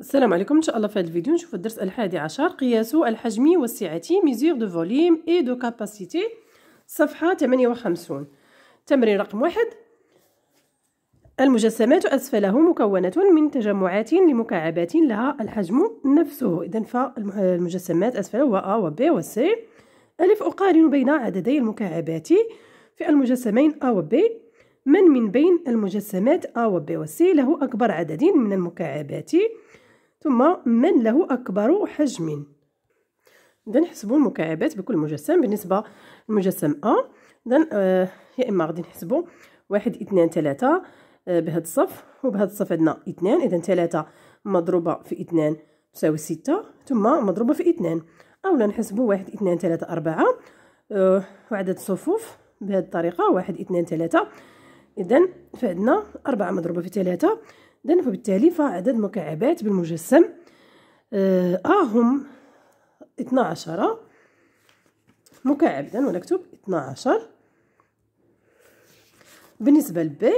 السلام عليكم ان شاء الله في هذا الفيديو نشوف الدرس الحادي عشر قياس الحجم والسعة ميزير دو فوليم اي دو كاباسيتي صفحة 58 تمرين رقم واحد المجسمات أسفله مكونة من تجمعات لمكعبات لها الحجم نفسه إذا فالمجسمات أسفله هو أ و ب و سي ألف أقارن بين عددي المكعبات في المجسمين أ و ب من من بين المجسمات أ و ب و سي له أكبر عدد من المكعبات ثم من له أكبر حجم إذا نحسبوا المكعبات بكل مجسم بالنسبة لمجسم أ إذا آه، يا إما غادي نحسبوا واحد اثنان ثلاثة آه، بهاد الصف وبهاد الصف عندنا اثنان إذا ثلاثة مضروبة في اثنان تساوي ستة ثم مضروبة في اثنان أولا نحسبوا واحد اثنان ثلاثة أربعة آه، وعدد صفوف بهاد الطريقة واحد اثنان ثلاثة إذا فعندنا أربعة مضروبة في ثلاثة إذا فبالتالي فعدد مكعبات بالمجسم آه, آه، هم 12 مكعب إذا ونكتب 12 بالنسبة لبي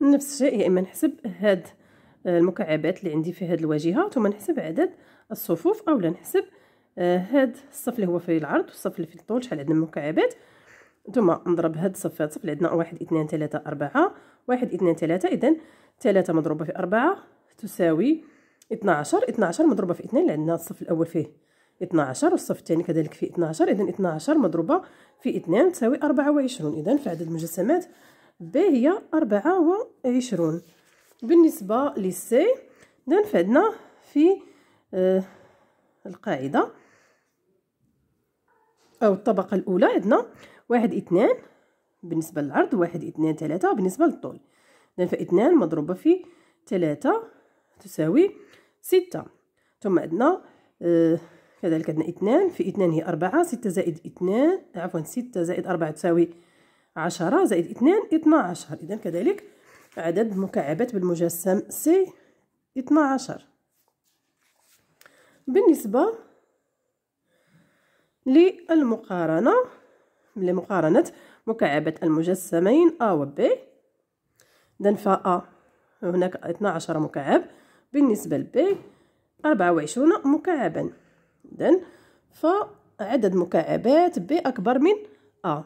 نفس الشيء يا إما نحسب هاد المكعبات اللي عندي في هاد الواجهة ثم نحسب عدد الصفوف أولا نحسب آه، هاد الصف اللي هو في العرض والصف اللي في الطول شحال عندنا مكعبات ثم نضرب هاد الصف هاد الصف اللي عندنا واحد اثنان ثلاثة أربعة واحد اثنان ثلاثة إذا ثلاثة مضروبة في أربعة تساوي اثناشر اثناشر مضروبة في اثنين لأن الصف الأول فيه اثناشر والصف الثاني كذلك فيه اثناشر إذا اثناشر مضروبة في اثنين تساوي أربعة وعشرون إذا في عدد المجسمات ب هي أربعة وعشرون بالنسبة للسي إذا عندنا في آه القاعدة أو الطبقة الأولى عندنا واحد اثنان بالنسبة للعرض واحد اثنان ثلاثة بالنسبة للطول إذا فاثنان مضروبة في ثلاثة تساوي ستة ثم عندنا آه، كذلك عندنا اثنان في اثنان هي أربعة ستة زائد اثنان عفوا ستة زائد أربعة تساوي عشرة زائد اثنان اثنا عشر إذا كذلك عدد مكعبات بالمجسم سي اثنا عشر بالنسبة للمقارنة لمقارنة مكعبات المجسمين أ و B دنفة أ هناك 12 مكعب بالنسبة لبي 24 مكعبا إذن فعدد مكعبات بي أكبر من أ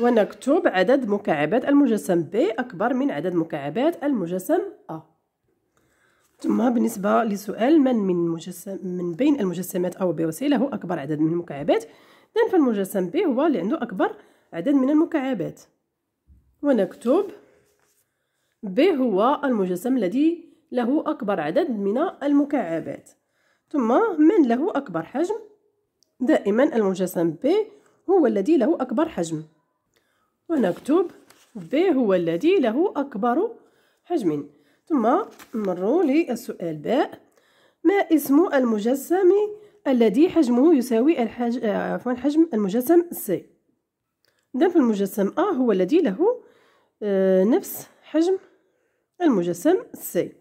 ونكتب عدد مكعبات المجسم بي أكبر من عدد مكعبات المجسم أ ثم بالنسبة لسؤال من من مجسم من بين المجسمات أو بي وسي له أكبر عدد من المكعبات إذا فالمجسم بي هو اللي عنده أكبر عدد من المكعبات ونكتب ب هو المجسم الذي له أكبر عدد من المكعبات ثم من له أكبر حجم دائما المجسم ب هو الذي له أكبر حجم ونكتب ب هو الذي له أكبر حجم ثم نمر للسؤال باء ما اسم المجسم الذي حجمه يساوي الحج... عفوا حجم المجسم سي في فالمجسم أ هو الذي له آه، نفس حجم المجسم سي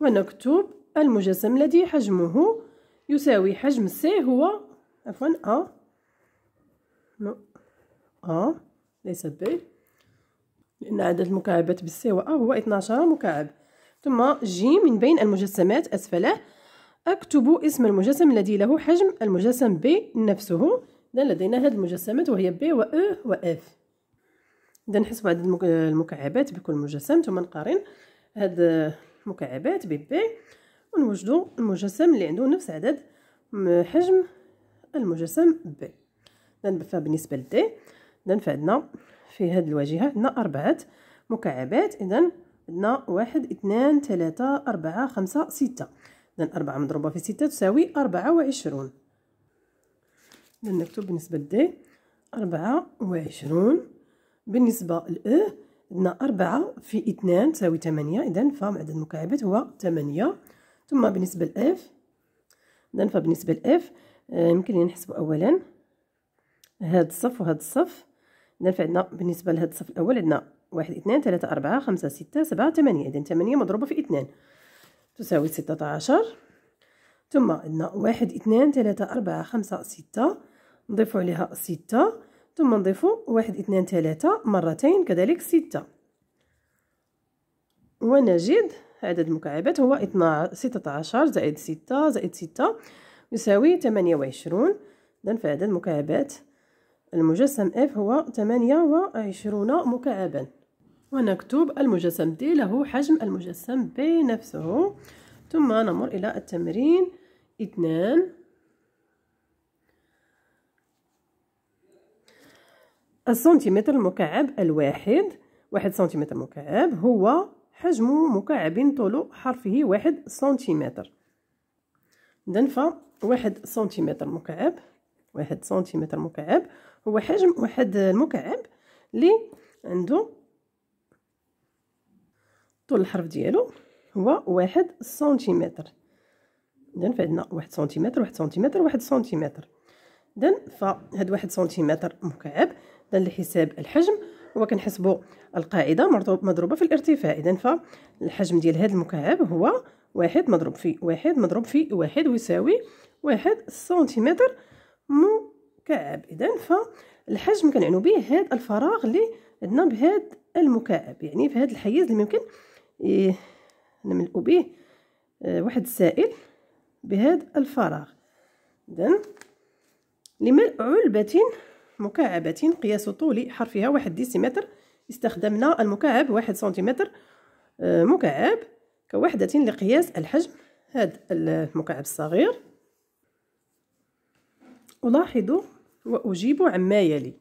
ونكتب المجسم الذي حجمه يساوي حجم سي هو عفوا أ أ ليس بي لأن عدد المكعبات بالسي أ هو 12 مكعب ثم جي من بين المجسمات أسفله أكتب اسم المجسم الذي له حجم المجسم ب نفسه إذا لدينا هذه المجسمات وهي ب و أ e و F اذا نحسب عدد المكعبات بكل مجسم ثم نقارن هاد المكعبات بي بي ونوجدوا المجسم اللي عنده نفس عدد حجم المجسم بي اذا بالنسبه لدي اذا فعندنا في هاد الواجهه عندنا اربعه مكعبات اذا عندنا واحد اثنان ثلاثة أربعة خمسة ستة إذا أربعة مضروبة في ستة تساوي أربعة وعشرون إذا نكتب بالنسبة لدي أربعة وعشرون بالنسبة لإه عندنا أربعة في اثنان تساوي ثمانية إذا فمعدل المكعبات هو ثمانية ثم بالنسبة لإف إذا فبالنسبة لإف آه، يمكن لي نحسبو أولا هاد الصف وهاد الصف إذا فعندنا بالنسبة لهاد الصف الأول عندنا واحد اثنان ثلاثة أربعة خمسة ستة سبعة ثمانية إذا ثمانية مضروبة في اثنان تساوي ستة عشر ثم عندنا واحد اثنان ثلاثة أربعة خمسة ستة نضيفو عليها ستة ثم نضيف واحد اثنان ثلاثة مرتين كذلك ستة ونجد عدد المكعبات هو ستة عشر زائد ستة زائد ستة يساوي ثمانية وعشرون إذن فعدد المكعبات المجسم F هو ثمانية وعشرون مكعبا ونكتب المجسم D له حجم المجسم B نفسه ثم نمر إلى التمرين اثنان السنتيمتر المكعب الواحد واحد سنتيمتر مكعب هو حجم مكعب طول حرفه واحد سنتيمتر إذن فواحد سنتيمتر مكعب واحد سنتيمتر مكعب هو حجم واحد المكعب لي عنده طول الحرف ديالو هو واحد سنتيمتر إذن فعندنا واحد سنتيمتر واحد سنتيمتر واحد سنتيمتر إذن فهاد واحد سنتيمتر مكعب لحساب الحجم وكنحسبوا القاعده مضروبه في الارتفاع اذا فالحجم ديال هذا المكعب هو واحد مضروب في واحد مضروب في واحد ويساوي واحد سنتيمتر مكعب اذا فالحجم كنعنوا به هذا الفراغ اللي عندنا بهذا المكعب يعني في هذا الحيز اللي ممكن نملؤ به آه، واحد السائل بهذا الفراغ اذا لملء علبه مكعبة قياس طول حرفها واحد ديسيمتر استخدمنا المكعب واحد سنتيمتر آه، مكعب كوحدة لقياس الحجم هذا المكعب الصغير ألاحظ وأجيب عما يلي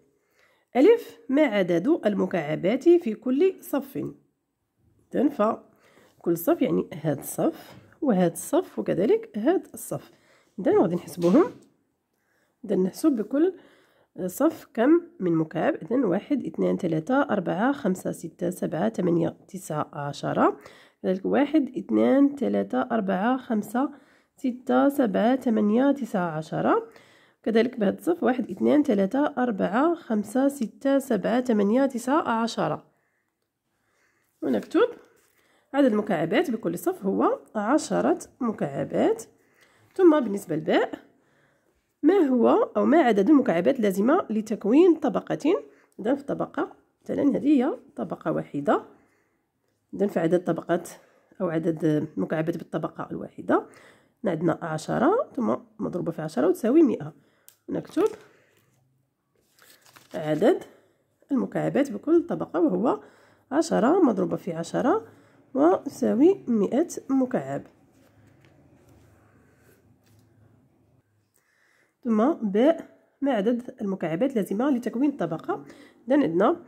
ألف ما عدد المكعبات في كل صف تنفع كل صف يعني هاد الصف وهاد الصف وكذلك هاد الصف إذن غادي نحسبوهم إذن نحسب بكل صف كم من مكعب إذن واحد اثنان ثلاثة أربعة خمسة ستة سبعة ثمانية تسعة عشرة كذلك واحد اثنان ثلاثة أربعة خمسة ستة سبعة ثمانية تسعة عشرة كذلك بهذا الصف واحد اثنان ثلاثة أربعة خمسة ستة سبعة ثمانية تسعة عشرة ونكتب عدد المكعبات بكل صف هو عشرة مكعبات ثم بالنسبة للباء ما هو أو ما عدد المكعبات اللازمة لتكوين طبقة إذا في طبقة مثلا هذه هي طبقة واحدة إذا في عدد طبقات أو عدد مكعبات بالطبقة الواحدة عندنا عشرة ثم مضروبة في عشرة وتساوي مئة نكتب عدد المكعبات بكل طبقة وهو عشرة مضروبة في عشرة وتساوي مئة مكعب ثم باء ما عدد المكعبات اللازمة لتكوين الطبقة إذن عندنا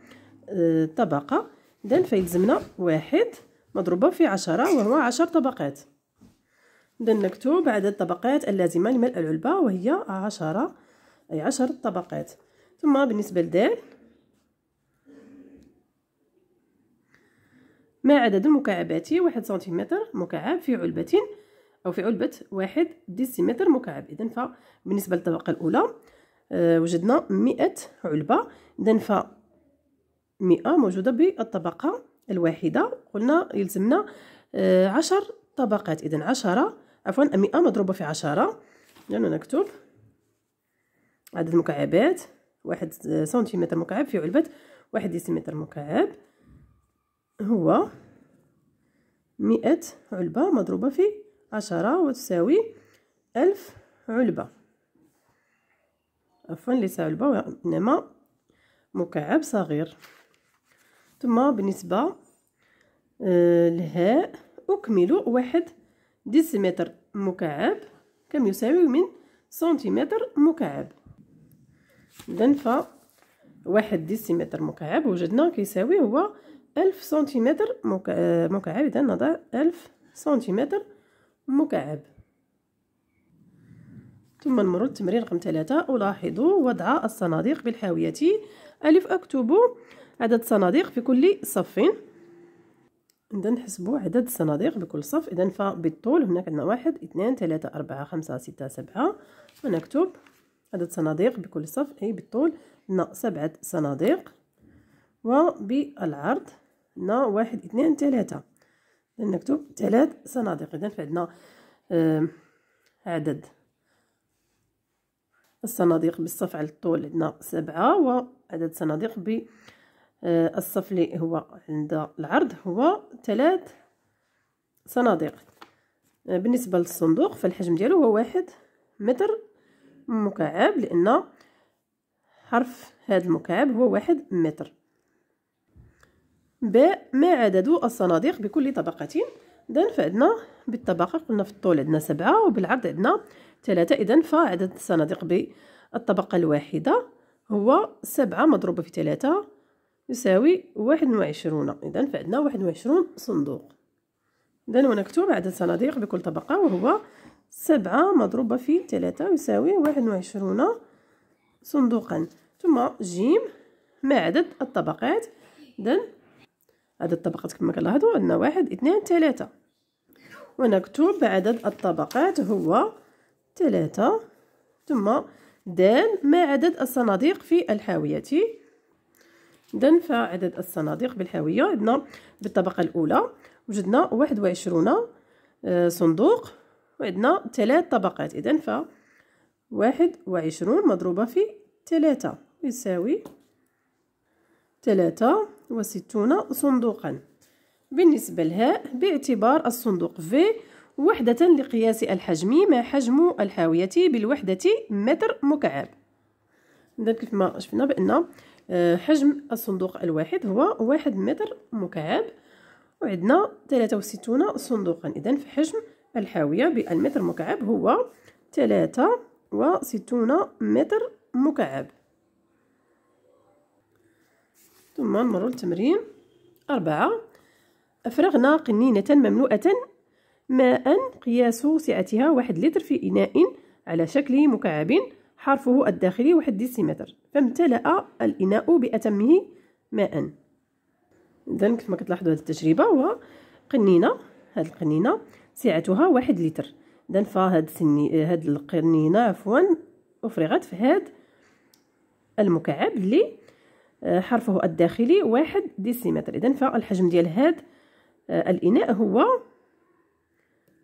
آه، طبقة إذن فيلزمنا واحد مضروبة في عشرة وهو عشر طبقات إذن نكتب عدد الطبقات اللازمة لملء العلبة وهي عشرة أي عشر طبقات ثم بالنسبة لدال ما عدد المكعبات واحد سنتيمتر مكعب في علبة أو في علبة واحد ديسيمتر مكعب إذا فبالنسبة للطبقة الأولى آه، وجدنا مئة علبة إذا ف مئة موجودة بالطبقة الواحدة قلنا يلزمنا آه، عشر طبقات إذا عشرة عفوا مئة مضروبة في عشرة يعني نكتب عدد مكعبات واحد آه، سنتيمتر مكعب في علبة واحد ديسيمتر مكعب هو مئة علبة مضروبة في عشرة وتساوي ألف علبة عفوا ليس علبة وإنما مكعب صغير ثم بالنسبة آه، لهاء أكمل واحد ديسيمتر مكعب كم يساوي من سنتيمتر مكعب إذن ف واحد ديسيمتر مكعب وجدنا كيساوي هو ألف سنتيمتر مكعب إذن نضع ألف سنتيمتر مكعب ثم نمر التمرين رقم ثلاثة ألاحظوا وضع الصناديق بالحاوية ألف أكتب عدد صناديق في كل صف إذا نحسبوا عدد الصناديق بكل صف إذا فبالطول هناك عندنا واحد اثنين ثلاثة أربعة خمسة ستة سبعة ونكتب عدد صناديق بكل صف أي بالطول عندنا سبعة صناديق وبالعرض عندنا واحد اثنين ثلاثة نكتب ثلاث صناديق إذا فعندنا عدد الصناديق بالصف على الطول عندنا سبعة وعدد صناديق بالصف آه، اللي هو عند العرض هو ثلاث صناديق آه، بالنسبة للصندوق فالحجم ديالو هو واحد متر مكعب لأن حرف هذا المكعب هو واحد متر باء ما عدد الصناديق بكل طبقة إذا فعندنا بالطبقة قلنا في الطول عندنا سبعة وبالعرض عندنا ثلاثة إذا فعدد الصناديق بالطبقة الواحدة هو سبعة مضروبة في ثلاثة يساوي واحد وعشرون إذا فعندنا واحد وعشرون صندوق إذا ونكتب عدد صناديق بكل طبقة وهو سبعة مضروبة في ثلاثة يساوي واحد وعشرون صندوقا ثم جيم ما عدد الطبقات إذا عدد الطبقات كما كنلاحظوا عندنا واحد اثنين ثلاثة ونكتب عدد الطبقات هو ثلاثة ثم دال ما عدد الصناديق في الحاوية إذن فعدد الصناديق بالحاوية عندنا بالطبقة الأولى وجدنا واحد وعشرون آه، صندوق وعندنا ثلاث طبقات إذن ف واحد وعشرون مضروبة في ثلاثة يساوي ثلاثة وستون صندوقا بالنسبة لها باعتبار الصندوق في وحدة لقياس الحجم ما حجم الحاوية بالوحدة متر مكعب إذا كيف ما شفنا بأن آه، حجم الصندوق الواحد هو واحد متر مكعب وعندنا وستون صندوقا إذا في حجم الحاوية بالمتر مكعب هو وستون متر مكعب ثم نمر للتمرين أربعة أفرغنا قنينة مملوءة ماء قياس سعتها واحد لتر في إناء على شكل مكعب حرفه الداخلي واحد ديسيمتر فامتلأ الإناء بأتمه ماء إذا كما كتلاحظوا هذه التجربة هو قنينة هاد القنينة سعتها واحد لتر إذا فهاد سني هاد القنينة عفوا أفرغت في هاد المكعب اللي آه، حرفه الداخلي واحد ديسيمتر إذن فالحجم ديال هاد آه، الإناء هو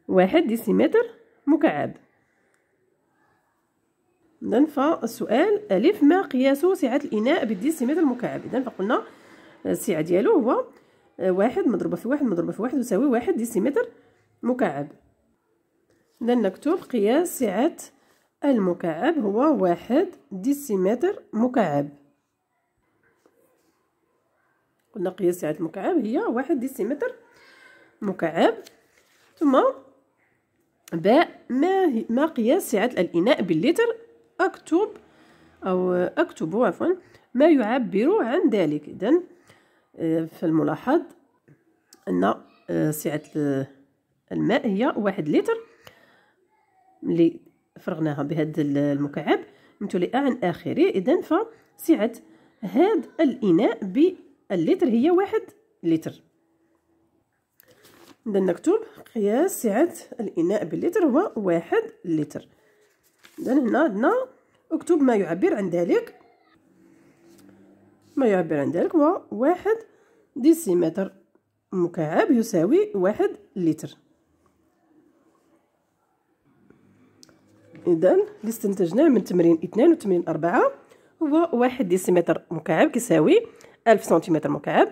واحد ديسيمتر مكعب إذن فالسؤال ألف ما قياس سعة الإناء بالديسيمتر المكعب إذن فقلنا آه، السعة ديالو هو واحد مضروبة في واحد مضروبة في واحد تساوي واحد ديسيمتر مكعب إذا نكتب قياس سعة المكعب هو واحد ديسيمتر مكعب قلنا قياس سعة المكعب هي واحد ديسيمتر مكعب ثم باء ما ما قياس سعة الإناء باللتر أكتب أو أكتب عفوا ما يعبر عن ذلك إذن آه، فالملاحظ أن آه، سعة الماء هي واحد لتر اللي فرغناها بهذا المكعب امتلئ عن آخره إذن فسعة هذا الإناء اللتر هي واحد لتر إذا نكتب قياس سعة الإناء باللتر هو واحد لتر إذا هنا عندنا اكتب ما يعبر عن ذلك ما يعبر عن ذلك هو واحد ديسيمتر مكعب يساوي واحد لتر إذا اللي استنتجناه من تمرين اثنان وتمرين أربعة هو واحد ديسيمتر مكعب كيساوي ألف سنتيمتر مكعب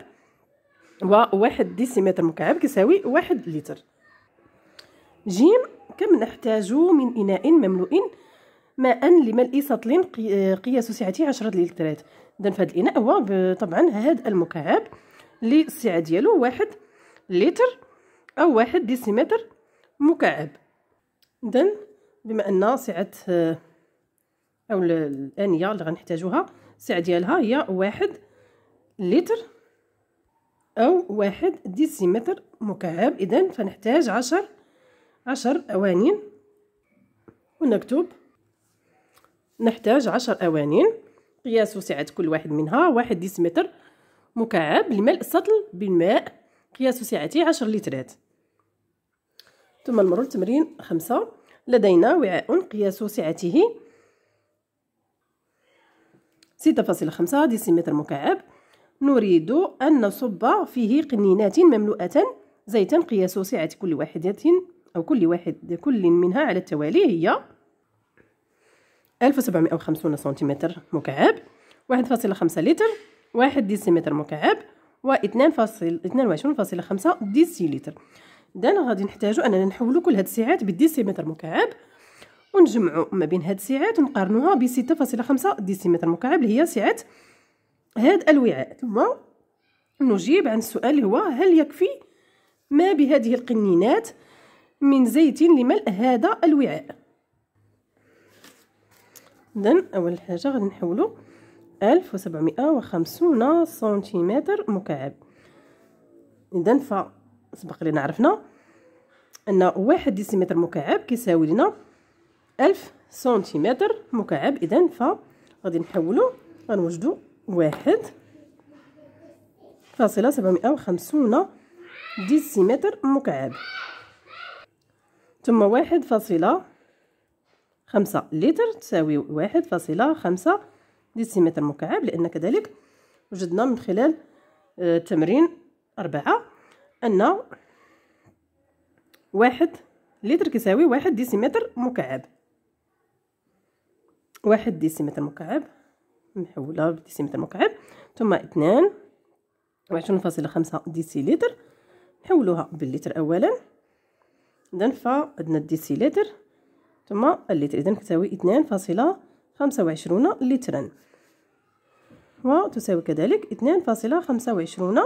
وواحد ديسيمتر مكعب كيساوي واحد لتر جيم كم نحتاج من إناء مملوء ماء لملء سطل قياس سعته عشرة لترات إذا فهاد الإناء هو طبعا هاد المكعب اللي السعة ديالو واحد لتر أو واحد ديسيمتر مكعب إذا بما أن سعة أو الآنية اللي غنحتاجوها السعة ديالها هي واحد لتر أو واحد ديسيمتر مكعب إذا فنحتاج عشر عشر أوانين ونكتب نحتاج عشر أوانين قياس سعة كل واحد منها واحد ديسيمتر مكعب لملء السطل بالماء قياس سعته عشر لترات ثم نمر التمرين خمسة لدينا وعاء قياس سعته ستة فاصلة خمسة ديسيمتر مكعب نريد أن نصب فيه قنينات مملوءة زيتا قياس سعة كل واحدة أو كل واحد كل منها على التوالي هي 1750 سنتيمتر مكعب 1.5 لتر 1 ديسيمتر مكعب و 22.5 ديسيلتر إذن غادي نحتاجو أننا نحولو كل هاد السعات بالديسيمتر مكعب ونجمعو ما بين هاد السعات ونقارنوها ب 6.5 ديسيمتر مكعب اللي هي سعة هذا الوعاء ثم نجيب عن السؤال هو هل يكفي ما بهذه القنينات من زيت لملء هذا الوعاء إذن أول حاجة غادي نحولو ألف وسبعمائة وخمسون سنتيمتر مكعب إذن فسبق لنا عرفنا أن واحد ديسيمتر مكعب كيساوي لنا ألف سنتيمتر مكعب إذن فغادي نحولو غنوجدو واحد فاصلة سبعمائة وخمسون ديسيمتر مكعب ثم واحد فاصلة خمسة لتر تساوي واحد فاصلة خمسة ديسيمتر مكعب لأن كذلك وجدنا من خلال آه، تمرين أربعة أن واحد لتر كيساوي واحد ديسيمتر مكعب واحد ديسيمتر مكعب نحولها بديسيمتر مكعب ثم اثنان وعشرون فاصلة خمسة ديسيلتر نحولوها باللتر اولا اذا فعندنا الديسيلتر ثم اللتر اذا تساوي اثنان فاصلة خمسة وعشرون لترا وتساوي كذلك اثنان فاصلة خمسة وعشرون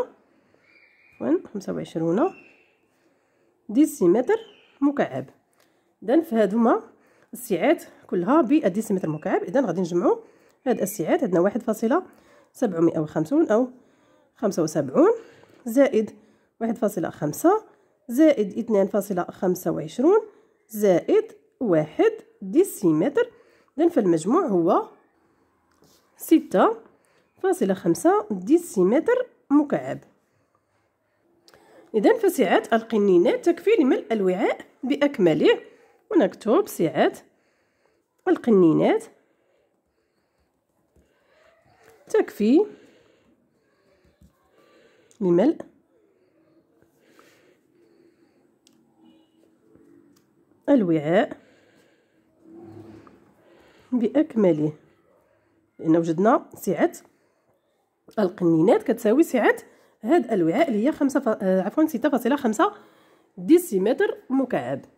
خمسة وعشرون ديسيمتر مكعب اذا فهادوما السعات كلها بالديسيمتر مكعب اذا غادي نجمعو هاد السعات عندنا واحد فاصلة سبعمائة وخمسون أو خمسة وسبعون زائد واحد فاصلة خمسة زائد اثنان فاصلة خمسة وعشرون زائد واحد ديسيمتر إذن فالمجموع هو ستة فاصلة خمسة ديسيمتر مكعب إذن فسعات القنينات تكفي لملء الوعاء بأكمله ونكتب سعات القنينات تكفي الملء الوعاء بأكمله لأن وجدنا سعة القنينات كتساوي سعة هذا الوعاء اللي هي خمسة ف... آه، عفوا ستة فاصلة خمسة ديسيمتر مكعب